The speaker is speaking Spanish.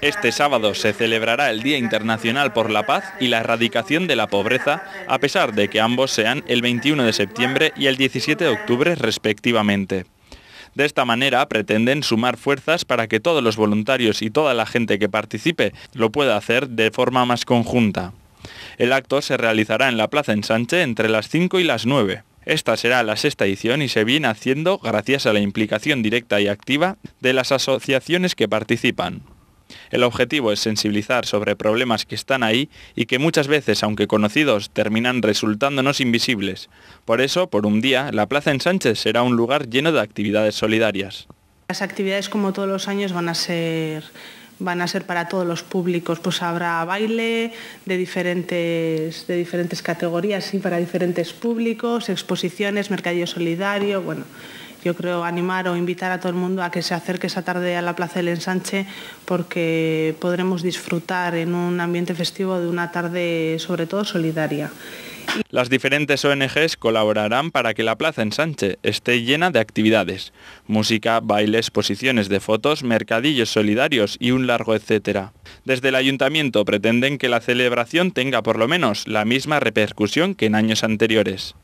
Este sábado se celebrará el Día Internacional por la Paz y la Erradicación de la Pobreza, a pesar de que ambos sean el 21 de septiembre y el 17 de octubre respectivamente. De esta manera pretenden sumar fuerzas para que todos los voluntarios y toda la gente que participe lo pueda hacer de forma más conjunta. El acto se realizará en la Plaza Ensanche entre las 5 y las 9. Esta será la sexta edición y se viene haciendo gracias a la implicación directa y activa de las asociaciones que participan. El objetivo es sensibilizar sobre problemas que están ahí y que muchas veces, aunque conocidos, terminan resultándonos invisibles. Por eso, por un día, la Plaza en Sánchez será un lugar lleno de actividades solidarias. Las actividades, como todos los años, van a ser van a ser para todos los públicos. Pues habrá baile de diferentes, de diferentes categorías y para diferentes públicos, exposiciones, mercadillo solidario, bueno, yo creo animar o invitar a todo el mundo a que se acerque esa tarde a la Plaza del Ensanche porque podremos disfrutar en un ambiente festivo de una tarde sobre todo solidaria. Las diferentes ONGs colaborarán para que la Plaza Ensanche esté llena de actividades, música, bailes, posiciones de fotos, mercadillos solidarios y un largo etcétera. Desde el ayuntamiento pretenden que la celebración tenga por lo menos la misma repercusión que en años anteriores.